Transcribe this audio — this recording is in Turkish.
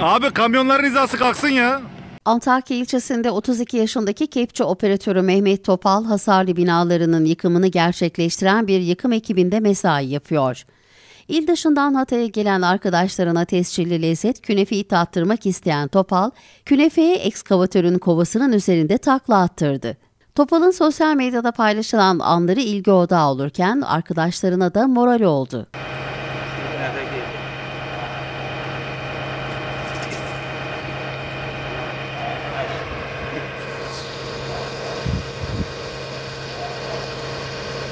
Abi kamyonların hizası kalksın ya. Antakya ilçesinde 32 yaşındaki kepçe operatörü Mehmet Topal hasarlı binalarının yıkımını gerçekleştiren bir yıkım ekibinde mesai yapıyor. İl dışından Hatay'a gelen arkadaşlarına tescilli lezzet künefeyi tattırmak isteyen Topal, künefeye ekskavatörün kovasının üzerinde takla attırdı. Topal'ın sosyal medyada paylaşılan anları ilgi odağı olurken arkadaşlarına da moral oldu.